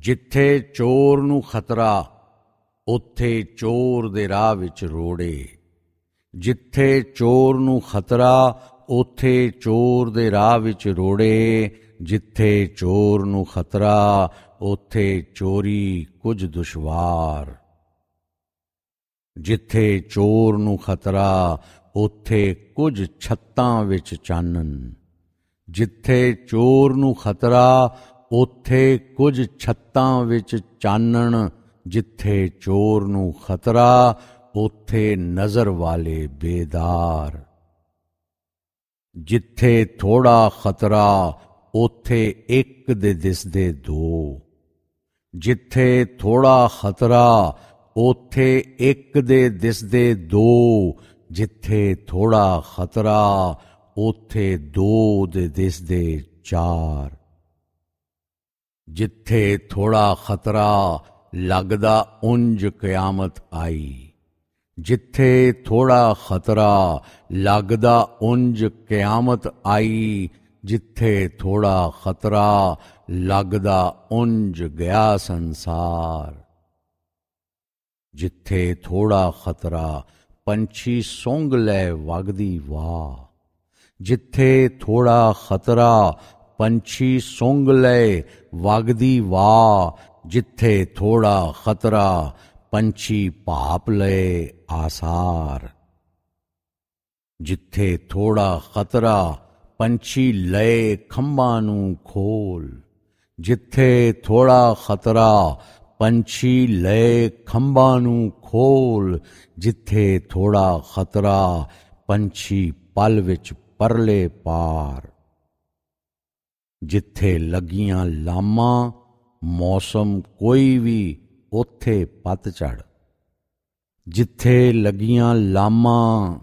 ਜਿੱਥੇ ਚੋਰ ਨੂੰ ਖਤਰਾ ਉੱਥੇ ਚੋਰ ਦੇ ਰਾਹ ਵਿੱਚ ਰੋੜੇ ਜਿੱਥੇ ਚੋਰ ਨੂੰ ਖਤਰਾ ਉੱਥੇ ਚੋਰ ਦੇ ਰਾਹ ਵਿੱਚ ਰੋੜੇ ਜਿੱਥੇ ਚੋਰ ਨੂੰ ਖਤਰਾ ਉੱਥੇ ਚੋਰੀ ਕੁਝ ਦੁਸ਼ਵਾਰ ਜਿੱਥੇ ਚੋਰ ਨੂੰ ਖਤਰਾ ਉੱਥੇ ਕੁਝ ਛੱਤਾਂ ਵਿੱਚ ਚਾਨਣ ਜਿੱਥੇ ਚੋਰ ਨੂੰ ਖਤਰਾ ਉਥੇ ਕੁਝ ਛੱਤਾਂ ਵਿੱਚ ਚਾਨਣ ਜਿੱਥੇ ਚੋਰ ਨੂੰ ਖਤਰਾ ਉਥੇ ਨਜ਼ਰ ਵਾਲੇ ਬੇਦਾਰ ਜਿੱਥੇ ਥੋੜਾ ਖਤਰਾ ਉਥੇ ਇੱਕ ਦੇ ਦਿਸਦੇ ਦੋ ਜਿੱਥੇ ਥੋੜਾ ਖਤਰਾ ਉਥੇ ਇੱਕ ਦੇ ਦਿਸਦੇ ਦੋ ਜਿੱਥੇ ਥੋੜਾ ਖਤਰਾ ਉਥੇ ਦੋ ਦੇ ਦਿਸਦੇ ਚਾਰ ਜਿੱਥੇ ਥੋੜਾ ਖਤਰਾ ਲੱਗਦਾ ਉੰਜ ਕਿਆਮਤ ਆਈ ਜਿੱਥੇ ਥੋੜਾ ਖਤਰਾ ਲੱਗਦਾ ਉੰਜ ਕਿਆਮਤ ਆਈ ਜਿੱਥੇ ਥੋੜਾ ਖਤਰਾ ਲੱਗਦਾ ਉੰਜ ਗਿਆ ਸੰਸਾਰ ਜਿੱਥੇ ਥੋੜਾ ਖਤਰਾ ਪੰਛੀ ਸੁੰਗ ਲੈ ਵਗਦੀ ਵਾ ਜਿੱਥੇ ਥੋੜਾ ਖਤਰਾ ਪੰਛੀ ਸੁੰਗ ਲੈ ਵਗਦੀ ਵਾ ਜਿੱਥੇ ਥੋੜਾ ਖਤਰਾ ਪੰਛੀ ਭਾਪ ਲੈ ਆਸਾਰ ਜਿੱਥੇ ਥੋੜਾ ਖਤਰਾ ਪੰਛੀ ਲੈ ਖੰਭਾਂ ਨੂੰ ਖੋਲ ਜਿੱਥੇ ਥੋੜਾ ਖਤਰਾ ਪੰਛੀ ਲੈ ਖੰਭਾਂ ਨੂੰ ਖੋਲ ਜਿੱਥੇ ਥੋੜਾ ਖਤਰਾ ਪੰਛੀ ਪਲ ਵਿੱਚ ਪਰਲੇ ਪਾਰ ਜਿੱਥੇ ਲੱਗੀਆਂ ਲਾਮਾਂ ਮੌਸਮ ਕੋਈ ਵੀ ਉਥੇ ਪਤ ਚੜ ਜਿੱਥੇ ਲੱਗੀਆਂ ਲਾਮਾਂ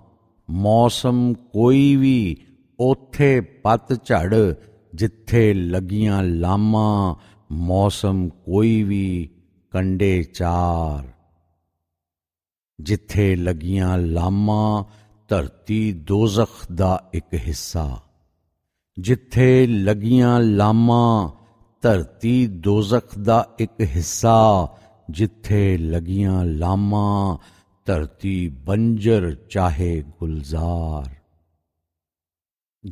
ਮੌਸਮ ਕੋਈ ਵੀ ਉਥੇ ਪਤ ਝੜ ਜਿੱਥੇ ਲੱਗੀਆਂ ਲਾਮਾਂ ਮੌਸਮ ਕੋਈ ਵੀ ਕੰਡੇ ਚਾਰ ਜਿੱਥੇ ਲੱਗੀਆਂ ਲਾਮਾਂ ਧਰਤੀ ਦੋਜ਼ਖ ਦਾ ਇੱਕ ਹਿੱਸਾ ਜਿੱਥੇ ਲਗੀਆਂ ਲਾਮਾਂ ਧਰਤੀ ਦੋਜ਼ਖ ਦਾ ਇੱਕ ਹਿੱਸਾ ਜਿੱਥੇ ਲਗੀਆਂ ਲਾਮਾਂ ਧਰਤੀ ਬੰਜਰ ਚਾਹੇ ਗੁਲਜ਼ਾਰ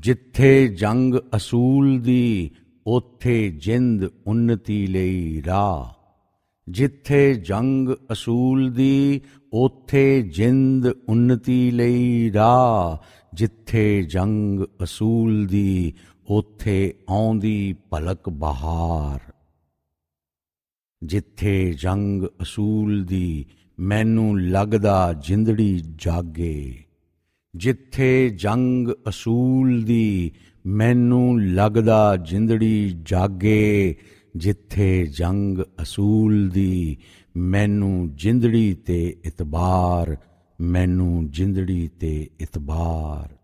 ਜਿੱਥੇ ਜੰਗ ਅਸੂਲ ਦੀ ਉਥੇ ਜਿੰਦ ਉન્નਤੀ ਲਈ ਰਾ ਜਿੱਥੇ ਜੰਗ ਅਸੂਲ ਦੀ ਉਥੇ ਜਿੰਦ ਉન્નਤੀ ਲਈ ਰਾ ਜਿੱਥੇ ਜੰਗ ਅਸੂਲ ਦੀ ਉਥੇ ਆਉਂਦੀ ਭਲਕ ਬਹਾਰ ਜਿੱਥੇ ਜੰਗ ਅਸੂਲ ਦੀ ਮੈਨੂੰ ਲੱਗਦਾ ਜਿੰਦੜੀ ਜਾਗੇ ਜਿੱਥੇ ਜੰਗ ਅਸੂਲ ਦੀ ਮੈਨੂੰ ਲੱਗਦਾ ਜਿੰਦੜੀ ਜਾਗੇ ਜਿੱਥੇ ਜੰਗ ਅਸੂਲ ਦੀ ਮੈਨੂੰ ਜਿੰਦੜੀ ਤੇ ਇਤਬਾਰ ਮੈਨੂੰ ਜਿੰਦੜੀ ਤੇ ਇਤਬਾਰ